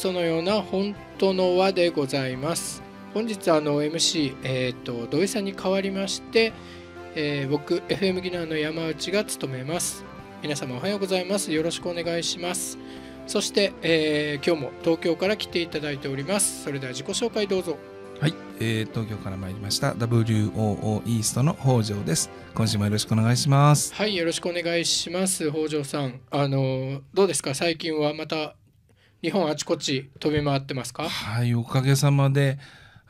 そのような本当の輪でございます本日あの MC、えーと、と土井さんに代わりまして、えー、僕 FM ギナーの山内が務めます皆様おはようございますよろしくお願いしますそして、えー、今日も東京から来ていただいておりますそれでは自己紹介どうぞはい、えー、東京から参りました WOO イーストの北条です今週もよろしくお願いしますはいよろしくお願いします北条さんあのどうですか最近はまた日本あちこち飛び回ってますかはいおかげさまで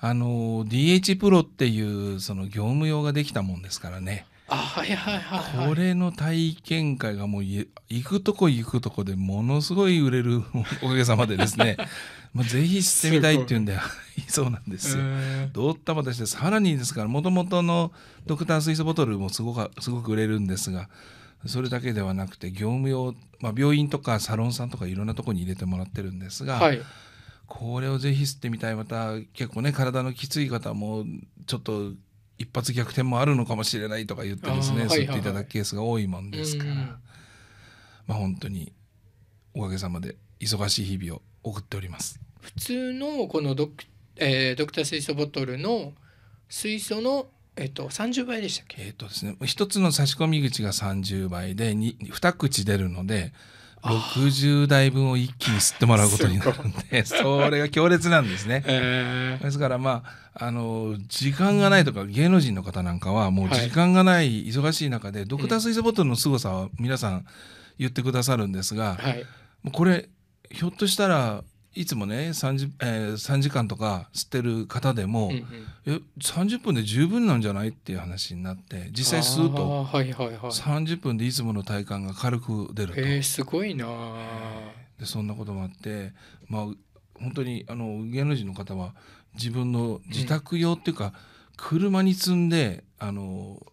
あの DH プロっていうその業務用ができたもんですからねあはいはいはい、はい、これの体験会がもう行くとこ行くとこでものすごい売れる おかげさまでですね まあ、ぜひしてみたいっていうんでそうなんですよ。どったまたしてさらにですからもともとのドクター水素ボトルもすごかすごく売れるんですがそれだけではなくて業務用、まあ、病院とかサロンさんとかいろんなとこに入れてもらってるんですが、はい、これをぜひ吸ってみたいまた結構ね体のきつい方もちょっと一発逆転もあるのかもしれないとか言ってですね、はいはい、吸っていただくケースが多いもんですから、まあ本当におかげさまで忙しい日々を送っております。普通のこのドク,、えー、ドクター水素ボトルの水素のえっと、30倍でしたっけ、えっとですね、1つの差し込み口が30倍で 2, 2口出るので60台分を一気に吸ってもらうことになるんでそれが強烈なんですね、えー、ですからまああの時間がないとか芸能人の方なんかはもう時間がない、忙しい中で、ドクター水素ボトルの凄さは皆さん言ってくださるんですが、はい、もうこれひょっとしたらいつもね 3, えー、3時間とか吸ってる方でも、うんうん、30分で十分なんじゃないっていう話になって実際吸うと、はいはいはい、30分でいつもの体感が軽く出ると。えー、すごいなでそんなこともあって、まあ、本当にあの芸能人の方は自分の自宅用っていうか、うん、車に積んであの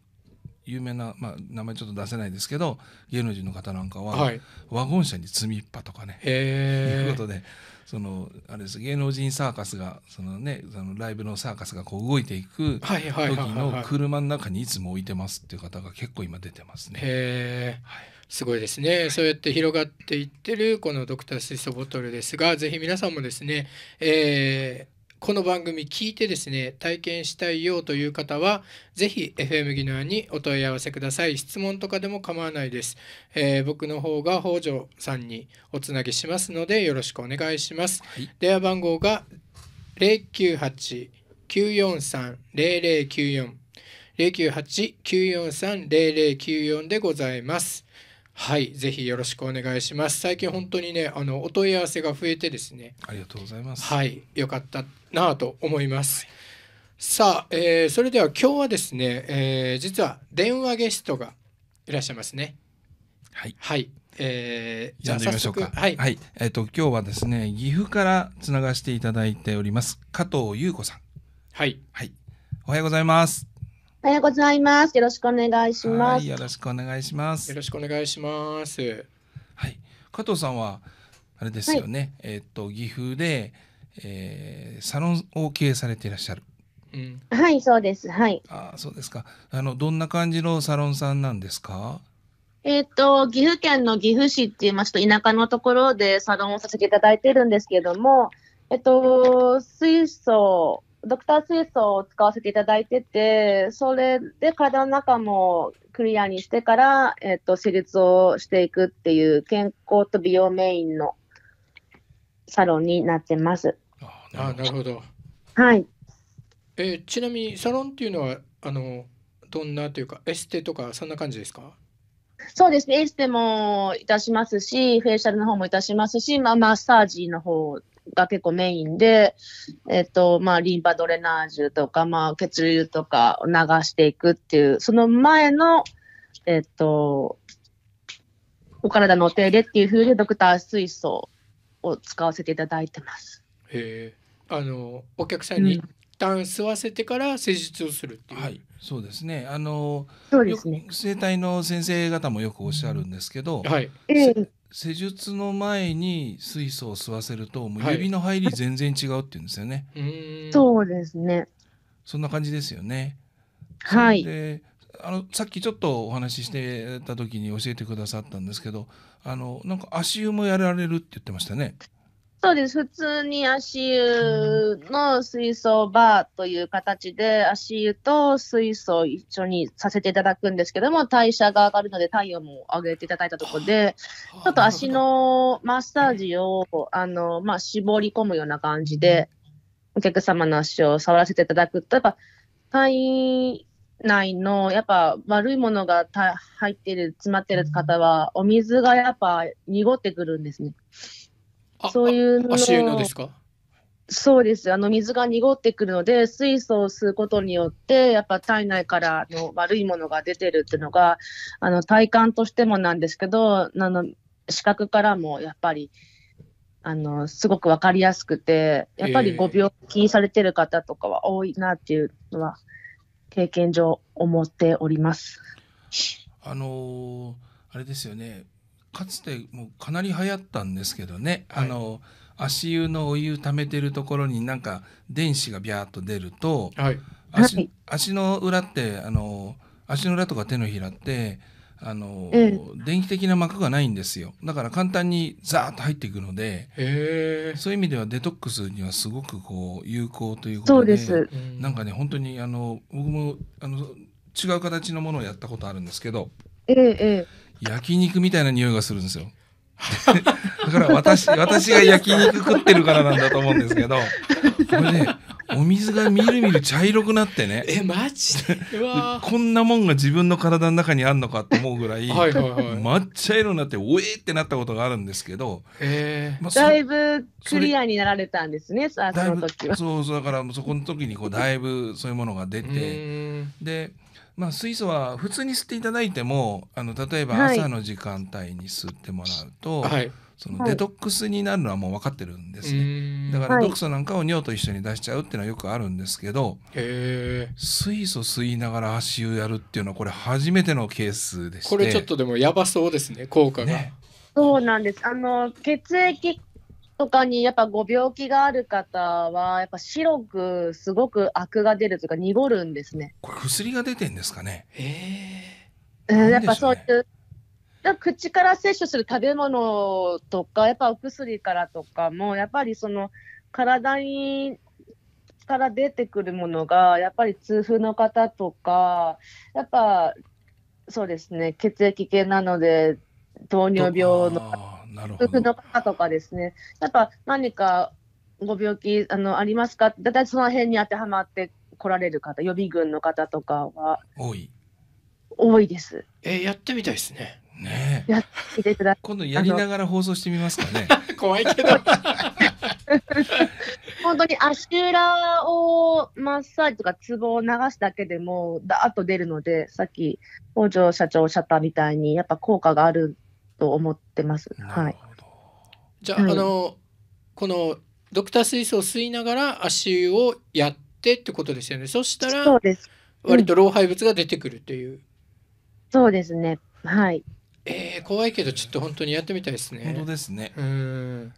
有名な、まあ、名前ちょっと出せないですけど芸能人の方なんかは、はい、ワゴン車に積みっぱとかねいうことでそのあれです芸能人サーカスがその、ね、そのライブのサーカスがこう動いていく時の車の中にいつも置いてますっていう方が結構今出てますね。へすごいですね。そうやって広がっていってるこのドクター水素ボトルですが、ぜひ皆さんもですね、えーこの番組聞いてですね体験したいよという方は是非 FM ギナーにお問い合わせください質問とかでも構わないです、えー、僕の方が北条さんにおつなぎしますのでよろしくお願いします、はい、電話番号が0989430094 098-943-0094でございます。はい、ぜひよろしくお願いします。最近本当にね、あのお問い合わせが増えてですね。ありがとうございます。はい、よかったなと思います。はい、さあ、えー、それでは今日はですね、えー、実は電話ゲストがいらっしゃいますね。はい。はい。えじゃあ早速はい、はい、えっ、ー、と今日はですね、岐阜からつながしていただいております加藤優子さん。はい。はい。おはようございます。おはようございます。よろしくお願いします。はい、よろしくお願いします。よろしくお願いします。はい、加藤さんはあれですよね。はい、えっと岐阜で、えー、サロンを経営されていらっしゃる。うん、はいそうですはいあそうですかあのどんな感じのサロンさんなんですかえっ、と岐阜県の岐阜市って言いますと田舎のところでサロンをさせていただいてるんですけどもえっ、と水素ドクター水スを使わせていただいてて、それで体の中もクリアにしてから、えっと、施術をしていくっていう健康と美容メインのサロンになってます。あなるほど。はい。えー、ちなみにサロンっていうのはあのどんなというかエステとかそんな感じですかそうですねエステもいたしますしフェイシャルの方もいたしますし、まあ、マッサージの方が結構メインで、えっ、と、まあ、リンパドレナージュとか、まあ、血流とかを流していくっていう、その前の、えっ、と、お体のお手入れっていうふうで、ドクター水素を使わせていただいてます。へえ、あの、お客さんに、一旦吸わせてから施術をするっていう。はい、そうですね。あの、そうですね。生体の先生方もよくおっしゃるんですけど、はい、えー、施術の前に水素を吸わせるともう指の入り全然違うって言うんですよね。は い、うそうですね。そんな感じですよね。はい。で、あのさっきちょっとお話ししてた時に教えてくださったんですけど、あのなんか足湯もやられるって言ってましたね。そうです。普通に足湯の水槽バーという形で、足湯と水槽を一緒にさせていただくんですけども、代謝が上がるので体温も上げていただいたところで、ちょっと足のマッサージを、あの、まあ、絞り込むような感じで、お客様の足を触らせていただくと、やっぱ、体内の、やっぱ悪いものが入ってる、詰まってる方は、お水がやっぱ濁ってくるんですね。そういうの足湯のですかそうですあの水が濁ってくるので水素を吸うことによってやっぱ体内からの悪いものが出てるっていうのがあの体感としてもなんですけどあの視覚からもやっぱりあのすごく分かりやすくてやっぱりご病気されてる方とかは多いなっていうのは経験上思っております。あのー、あれですよねかつてもうかなり流行ったんですけどね、はい、あの足湯のお湯溜めてるところになんか電子がビャーっと出ると、はい、足足の裏ってあの足の裏とか手のひらってあの、うん、電気的な膜がないんですよだから簡単にザーッと入っていくのでそういう意味ではデトックスにはすごくこう有効ということでですなんかね本当にあの僕もあの違う形のものをやったことあるんですけど、えーえー、焼肉みたいな匂いがするんですよ。だから私、私が焼肉食ってるからなんだと思うんですけど、これね、お水がみるみる茶色くなってね。え、マジでこんなもんが自分の体の中にあんのかと思うぐらい、抹茶色になって、おえってなったことがあるんですけど、えーまあ、だいぶクリアになられたんですね、その時は。そうそう、だからそこの時にこう、だいぶそういうものが出て、で、まあ、水素は普通に吸っていただいてもあの例えば朝の時間帯に吸ってもらうと、はい、そのデトックスになるのはもう分かってるんですね、はい、だから毒素なんかを尿と一緒に出しちゃうっていうのはよくあるんですけど、はい、水素吸いながら足湯やるっていうのはこれ初めてのケースでしてこれちょっとでもやばそうですね効果が。ねそうなんです。あの血液とかにやっぱご病気がある方は、やっぱ白くすごくアクが出るというか、濁るんですね。これ薬が出てんですかね。えー、ね、やっぱそういう、口から摂取する食べ物とか、やっぱお薬からとかも、やっぱりその体にから出てくるものが、やっぱり痛風の方とか、やっぱそうですね、血液系なので、糖尿病の方夫婦の方とかですね、やっぱ何かご病気あのありますか、だいたいその辺に当てはまって来られる方、予備軍の方とかは多い多いです。えー、やってみたいですね。ねやっててください。今度やりながら放送してみますかね。怖いけど。本当に足裏をマッサージとかツボを流すだけでもだーっと出るのでさっき北条社長おっしゃったみたいにやっぱ効果があると思ってます。はい、じゃああのこのドクター水素を吸いながら足湯をやってってことですよね。そしたらそうです割と老廃物が出てくるという。うそうですね。はい。えー、怖いけどちょっと本当にやってみたいですね。本当ですね。うん、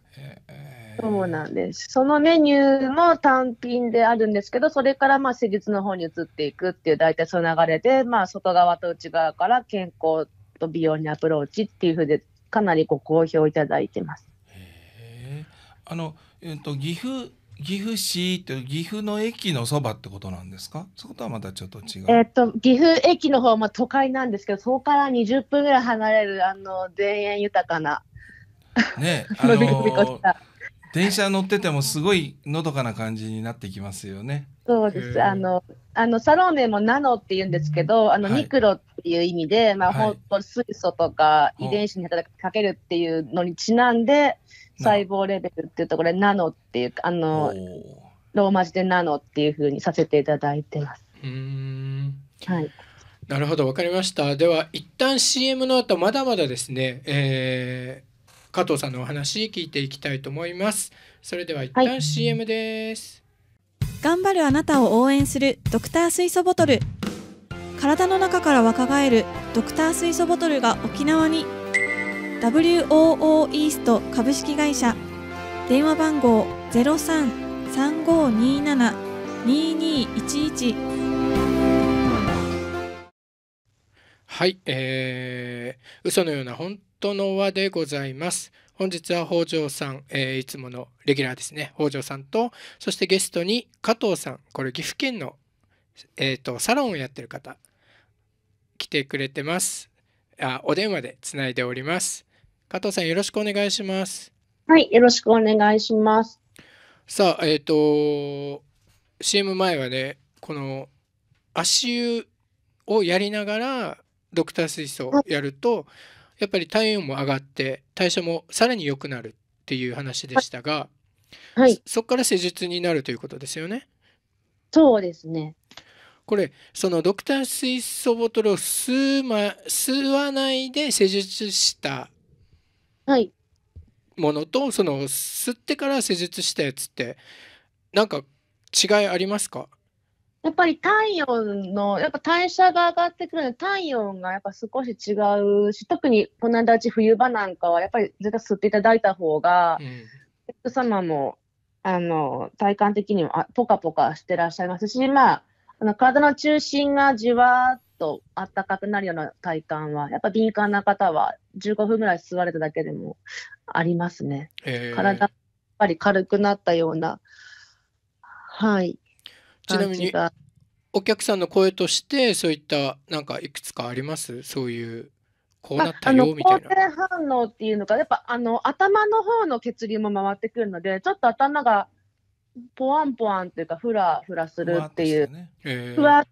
そうなんです。そのメニューも単品であるんですけど、それからまあ施術の方に移っていくっていう大体その流れで、まあ外側と内側から健康と美容にアプローチっていうふうでかなりご好評いただいてます。あの、えっと、岐阜岐阜市という岐阜の駅のそばってことなんですかそことはまたちょっと違う。えっ、と、岐阜駅の方はまあ都会なんですけど、そこから20分ぐらい離れる、あの、田園豊かな。ね、あのー、電車乗っててもすごいのどかな感じになってきますよね。そうです。あの、あのサロン名もナノって言うんですけど、あの、ミクロっていう意味で、まあ、ほん水素とか遺伝子に働きかけるっていうのにちなんで、細胞レベルっていうところでナノっていう、あの、ローマ字でナノっていうふうにさせていただいてます。はい。なるほど、わかりました。では、一旦 CM の後、まだまだですね、えー、加藤さんのお話聞いていきたいと思います。それでは一旦 CM です。はい頑張るあなたを応援するドクター水素ボトル体の中から若返るドクター水素ボトルが沖縄に WOO イースト株式会社電話番号0335272211はいえー、嘘のような本当の輪でございます本日は北条さん、えー、いつものレギュラーですね、北条さんと、そしてゲストに加藤さん、これ岐阜県の、えーと、サロンをやってる方、来てくれてます。あお電話でつないでおります。加藤さん、よろしくお願いします。はい、よろしくお願いします。さあ、えっ、ー、と、CM 前はね、この足湯をやりながら、ドクター水槽をやると、はいやっぱり体温も上がって代謝もさらに良くなるっていう話でしたが、はい、そこから施術になるということですよね。そうですね。これそのドクター水素ボトルを吸,、う、ま、吸わないで施術したものと、はい、その吸ってから施術したやつってなんか違いありますかやっぱり体温の、やっぱ代謝が上がってくるので、体温がやっぱ少し違うし、特にこの間冬場なんかは、やっぱり絶対吸っていただいた方が、うん、お客様も、あの、体感的にもあポカポカしてらっしゃいますし、まあ、あの体の中心がじわーっと暖かくなるような体感は、やっぱ敏感な方は15分ぐらい吸われただけでもありますね。えー、体やっぱり軽くなったような。はい。ちなみにお客さんの声としてそういったなんかいくつかありますそういうこうなったよみたいな。まあ、反応っていうのかやっぱあの頭の方の血流も回ってくるのでちょっと頭がポワンポワンっていうかふらふらするっていう、ふわっ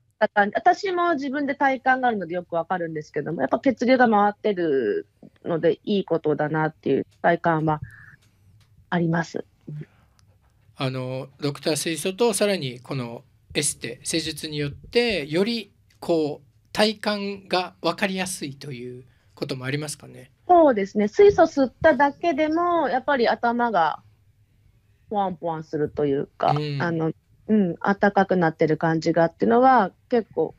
私も自分で体感があるのでよくわかるんですけどもやっぱ血流が回ってるのでいいことだなっていう体感はあります。あのドクター水素とさらにこのエステ施術によってよりこう体感が分かりやすいということもありますかねそうですね水素吸っただけでもやっぱり頭がポワンポワンするというか、うん、あのうん、暖かくなってる感じがっていうのは結構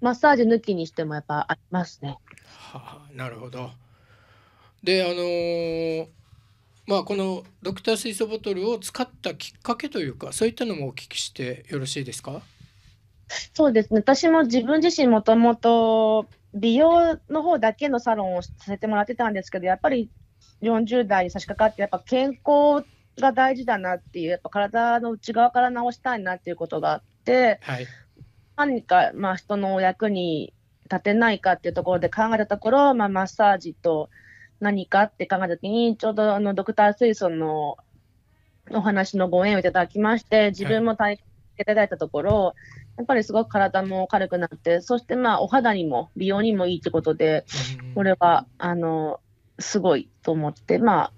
マッサージ抜きにしてもやっぱありますね。はあ、なるほど。であのー、まあ、このドクター水素ボトルを使ったきっかけというかそういったのもお聞きしてよろしいですかそうですね私も自分自身もともと美容の方だけのサロンをさせてもらってたんですけどやっぱり40代に差し掛かってやっぱ健康が大事だなっていうやっぱ体の内側から治したいなっていうことがあって、はい、何か、まあ、人の役に立てないかっていうところで考えたところ、まあ、マッサージと何かって考えた時に、ちょうどあのドクター・スイソンのお話のご縁をいただきまして、自分も体験いただいたところ、はい、やっぱりすごく体も軽くなって、そしてまあお肌にも美容にもいいってことで、これはあのすごいと思って、まあ、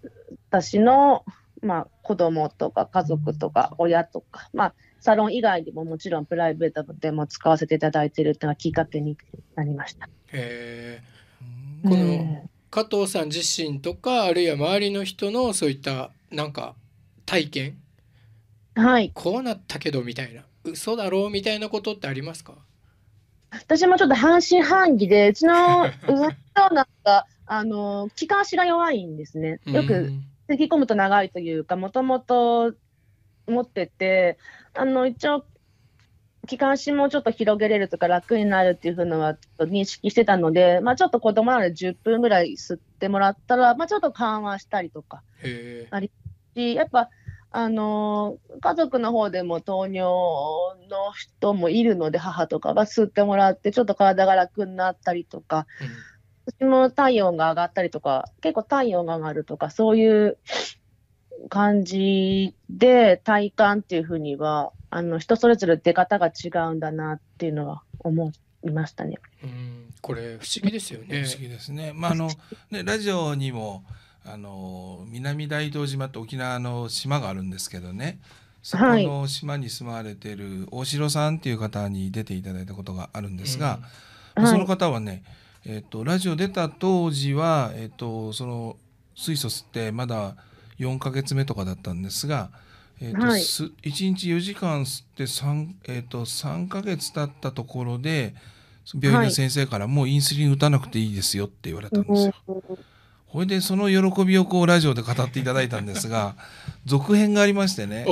私の、まあ、子供とか家族とか親とか、まあ、サロン以外でももちろんプライベートでも使わせていただいているというのがきっかけになりました。へこの加藤さん自身とかあるいは周りの人のそういったなんか体験、はい、こうなったけどみたいな嘘だろうみたいなことってありますか私もちょっと半信半疑でうちの上の長男 あの気管支が弱いんですねよく咳き込むと長いというかもともと持っててあの一応気管支もちょっと広げれるとか楽になるっていうふうのは認識してたので、まあ、ちょっと子供なので10分ぐらい吸ってもらったら、まあ、ちょっと緩和したりとかありしやっぱあの家族の方でも糖尿の人もいるので母とかが吸ってもらってちょっと体が楽になったりとか、うん、私も体温が上がったりとか結構体温が上がるとかそういう感じで体感っていうふうにはあの人それぞれ出方が違うんだなっていうのは思いましたね。うんこれ不思議ですよね。不思議ですね。まああのねラジオにもあの南大東島と沖縄の島があるんですけどね。そこの島に住まわれてる大城さんっていう方に出ていただいたことがあるんですが、はい、その方はね、えーと、ラジオ出た当時は、えーと、とその水素吸ってまだ4ヶ月目とかだったんですがえーとはい、1日4時間吸って 3,、えーと、3ヶ月経ったところで病院の先生からもうインスリン打たなくていいですよって言われたんですよ。ほ、はいでその喜びをこうラジオで語っていただいたんですが 続編がありましてね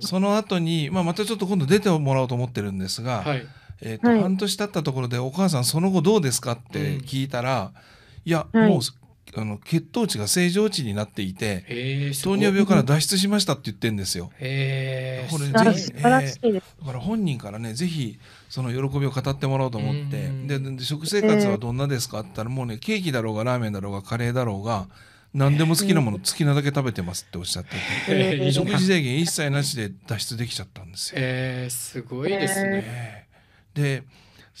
その後に、まあ、またちょっと今度出てもらおうと思ってるんですが、はい、えーと、はい、半年経ったところで「お母さんその後どうですか?」って聞いたら「うん、いや、もうあの血糖値が正常値になっていて、糖尿病から脱出しましたって言ってんですよ。えー、これぜひ、えー、だから本人からねぜひその喜びを語ってもらおうと思って、で食生活はどんなですかって言ったらもうねケーキだろうがラーメンだろうがカレーだろうが何でも好きなもの好きなだけ食べてますっておっしゃってて、えー、食事制限一切なしで脱出できちゃったんですよ。えー、すごいですね。で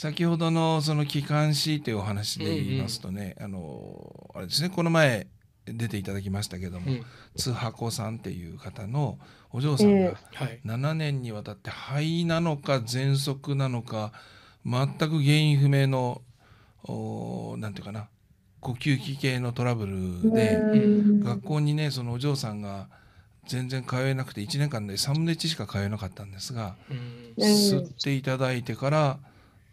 先ほどのその機関士というお話で言いますとね、うんうん、あのあれですねこの前出ていただきましたけども、うん、津箱さんっていう方のお嬢さんが7年にわたって肺なのか喘息なのか全く原因不明の何て言うかな呼吸器系のトラブルで学校にねそのお嬢さんが全然通えなくて1年間で3分の1しか通えなかったんですが吸っていただいてから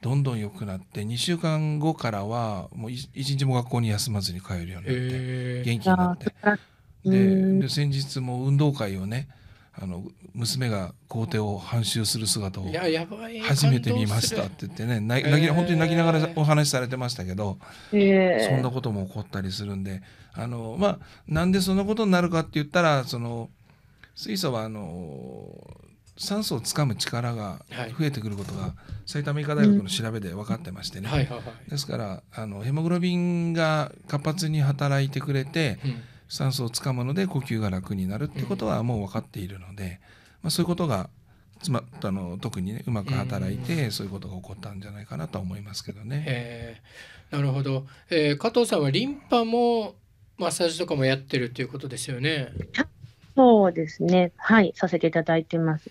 どんどん良くなって2週間後からはもう一日も学校に休まずに帰るようになって、元気になってでで先日も運動会をねあの娘が校庭を半周する姿を初めて見ましたって言ってね泣き本当に泣きながらお話しされてましたけど、そんなことも起こったりするんであのまあなんでそんなことになるかって言ったらその水素はあの酸素をつかむ力が増えてくることが埼玉医科大学の調べで分かってましてね、ですからあのヘモグロビンが活発に働いてくれて、酸素をつかむので呼吸が楽になるってことはもう分かっているので、まあ、そういうことがつまあの特にねうまく働いて、そういうことが起こったんじゃないかなと思いますけどね。えなるほど、えー、加藤さんはリンパもマッサージとかもやってるっていうことですよね。そうですね。はい、させていただいてます。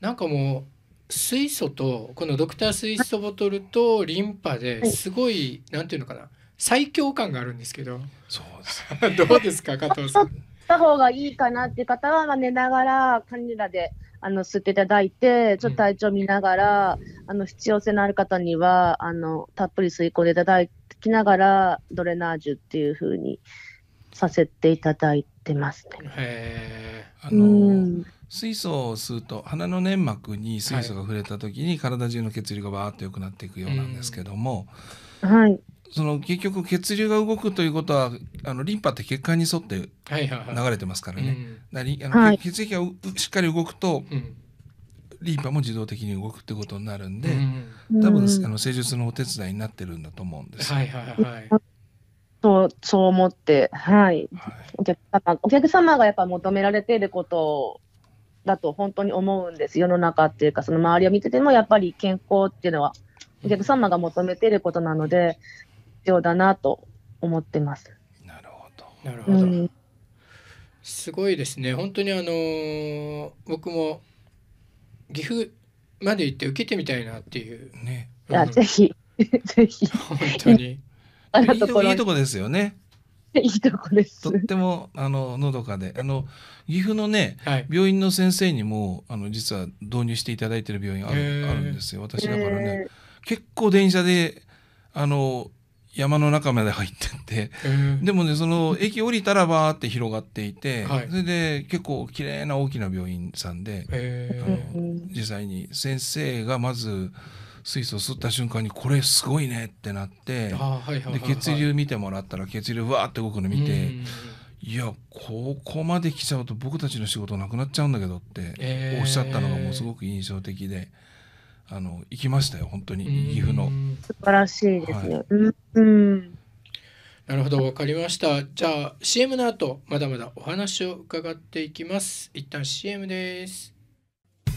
なんかもう水素とこのドクター水素ボトルとリンパですごい、はい、なんていうのかな最強感があるんですけど。そうです、ね、どうですか加藤さん。た方がいいかなって方は寝ながらカニラであの吸っていただいてちょっと体調見ながら、うん、あの必要性のある方にはあのたっぷり吸い込んでいただきながらドレナージュっていう風にさせていただいってますね。へあの、うん、水素を吸うと鼻の粘膜に水素が触れた時に体中の血流がバーッと良くなっていくようなんですけども、はい、その結局血流が動くということはあのリンパって血管に沿って流れてますからね、はいはいはい、だあの、血液がしっかり動くと、うん、リンパも自動的に動くってことになるんで、うん、多分あの施術のお手伝いになってるんだと思うんです。はいはいはいそうそう思って、はい、はい、お客様がやっぱ求められていることだと本当に思うんです、世の中っていうか、その周りを見てても、やっぱり健康っていうのは、お客様が求めていることなので、必要だなと思ってます。なるほど、なるほど、うん、すごいですね、本当にあのー、僕も岐阜まで行って受けてみたいなっていうね。うん、いやぜひぜひ本当にところいいとこですよね。いいとこです。とってもあののどかで、あの岐阜のね、はい、病院の先生にもあの実は導入していただいてる病院あるあるんですよ。私だからね、結構電車であの山の中まで入ってって、でもねその駅降りたらバーって広がっていて、はい、それで結構綺麗な大きな病院さんで、あの実際に先生がまず。水素吸った瞬間にこれすごいねってなって、はいはい、で血流見てもらったら血流わーって動くの見て。いやここまで来ちゃうと僕たちの仕事なくなっちゃうんだけどっておっしゃったのがもうすごく印象的で、あの行きましたよ本当に岐阜の素晴らしいですね、はい、うんなるほど分かりましたじゃあ CM の後まだまだお話を伺っていきます一旦 CM です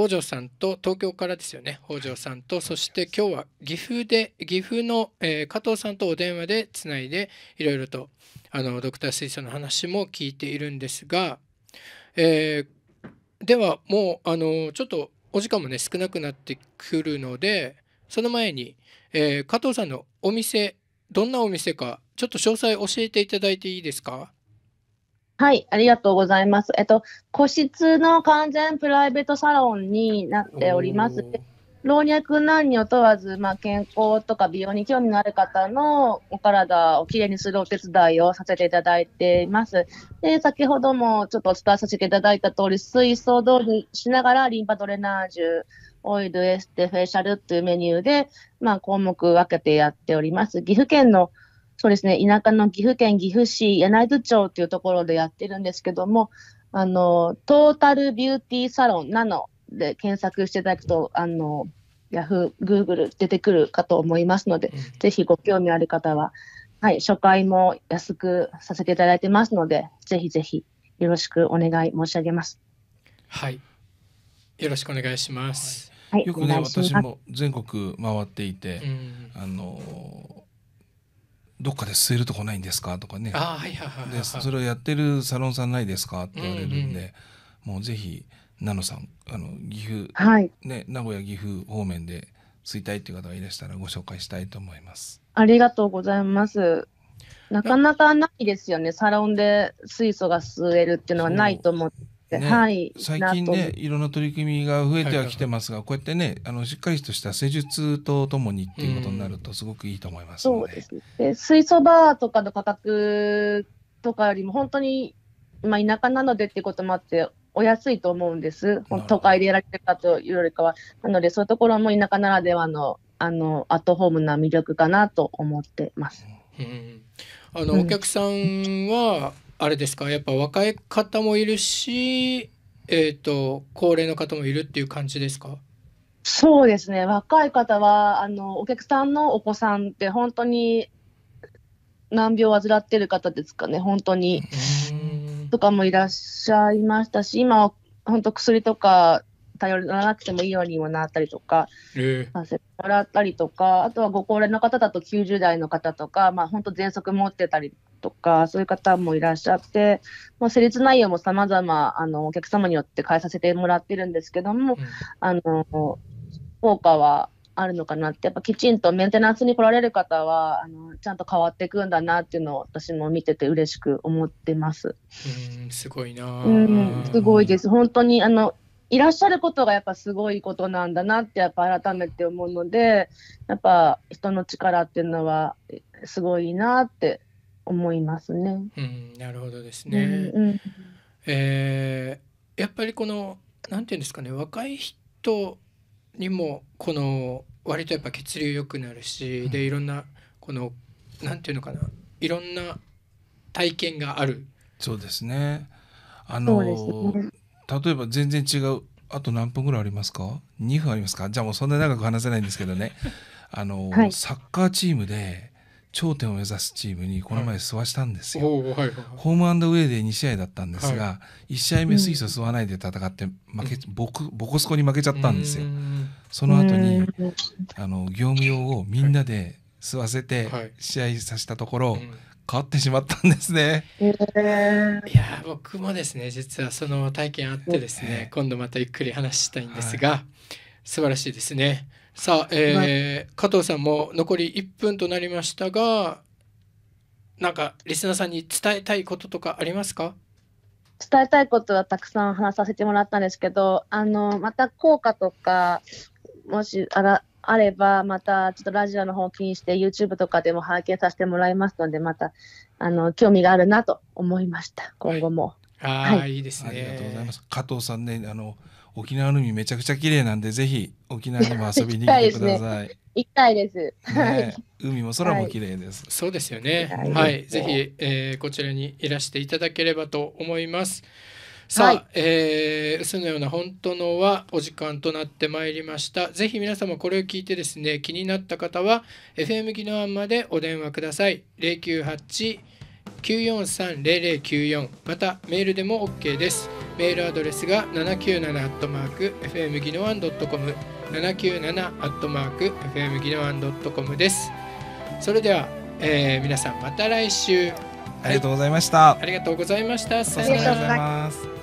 北条さんと東京からですよね北条さんとそして今日は岐阜で岐阜の、えー、加藤さんとお電話でつないでいろいろとあのドクター水素の話も聞いているんですが、えー、ではもうあのちょっとお時間もね少なくなってくるのでその前に、えー、加藤さんのお店どんなお店かちょっと詳細教えていただいていいですかはい、ありがとうございます。えっと、個室の完全プライベートサロンになっております。老若男女問わず、まあ、健康とか美容に興味のある方のお体をきれいにするお手伝いをさせていただいています。で、先ほどもちょっとお伝えさせていただいた通り、水槽通りしながらリンパドレナージュ、オイル、エステ、フェイシャルっていうメニューで、まあ、項目分けてやっております。岐阜県のそうですね、田舎の岐阜県岐阜市柳津町というところでやってるんですけども、あの、トータルビューティーサロンナノで検索していただくと、あの、ヤフー、グーグル出てくるかと思いますので、ぜひご興味ある方は、はい、初回も安くさせていただいてますので、ぜひぜひよろしくお願い申し上げます。はい、よろしくお願いします。はい、よくね、私も全国回っていて、うん、あのどっかで吸えるとこないんですか?」とかねで「それをやってるサロンさんないですか?」って言われるんで、うんうん、もうぜひ奈野さんあの岐阜、はい、ね、名古屋岐阜方面で吸いたいっていう方がいらしたらご紹介したいと思います。ありがとうございます。なかなかないですよね、サロンで水素が吸えるっていうのはないと思って、ね、はい、最近ねいろんな取り組みが増えてはきてますが、こうやってねあのしっかりとした施術とともにっていうことになるとすごくいいと思いますうん、そうですね、水素バーとかの価格とかよりも本当に、まあ、田舎なのでっていうこともあってお安いと思うんです、都会でやられてるかというよりかは、なので、そういうところも田舎ならではのあのアットホームな魅力かなと思ってます。うん、あの、うん、お客さんはあれですかやっぱ若い方もいるし、えーと、高齢の方もいるっていう感じですかそうですね若い方はあのお客さんのお子さんって本当に難病を患ってる方ですかね本当にとかもいらっしゃいましたし今本当薬とか頼らなくてもいいようにもなったりとか、させてもらったりとか、あとはご高齢の方だと90代の方とか、まあ、本当、喘息持ってたりとか、そういう方もいらっしゃって、まあ、施術内容も様まあのお客様によって変えさせてもらってるんですけども、うん、あの効果はあるのかなって、やっぱきちんとメンテナンスに来られる方は、あのちゃんと変わっていくんだなっていうのを、私も見てて嬉しく思ってます。うんすごいな、うん。すごいです。本当にあのいらっしゃることがやっぱすごいことなんだなってやっぱ改めて思うのでやっぱ人の力っていうのはすごいなって思いますね。うん、なるほどですね、うんうん、えー、やっぱりこのなんていうんですかね若い人にもこの割とやっぱ血流良くなるし、でいろんなこのなんていうのかないろんな体験がある。そうですねあの、ね、例えば全然違うあと何分ぐらいありますか2分ありますかじゃあもうそんな長く話せないんですけどね あの、はい、サッカーチームで頂点を目指すチームにこの前吸わしたんですよ、はいはい、ホームアンドウェイで2試合だったんですが、はい、1試合目水素吸わないで戦って負け、うん、ボコボコスコに負けちゃったんですよその後にあの業務用をみんなで吸わせて試合させたところ、うん変わってしまったんですね。いや僕もですね実はその体験あってですね、今度またゆっくり話したいんですが、はい、素晴らしいですね。さあ、えー、加藤さんも残り1分となりましたがなんかリスナーさんに伝えたいこととかありますか伝えたいことはたくさん話させてもらったんですけどあのまた効果とかもしあらあれば、またちょっとラジオの方を気にして、YouTube とかでも拝見させてもらいますので、またあの興味があるなと思いました、今後も。あはい、いいですね。ありがとうございます。加藤さんね、あの沖縄の海めちゃくちゃ綺麗なんで、ぜひ沖縄にも遊びに来てください。行きたいです。ね、海も空も綺麗です、はい。そうですよね。はい、ぜひ、えー、こちらにいらしていただければと思います。さあ、はい、えー、嘘のような本当のはお時間となってまいりました。ぜひ皆様これを聞いてですね、気になった方は FM 技能案までお電話ください。098 943-0094またメールでも OK ですメールアドレスが 797-FM 技能案 .com 797-FM 技能案トコムですそれでは、えー、皆さんまた来週ありがとうございました、ありがとうございましたさようなら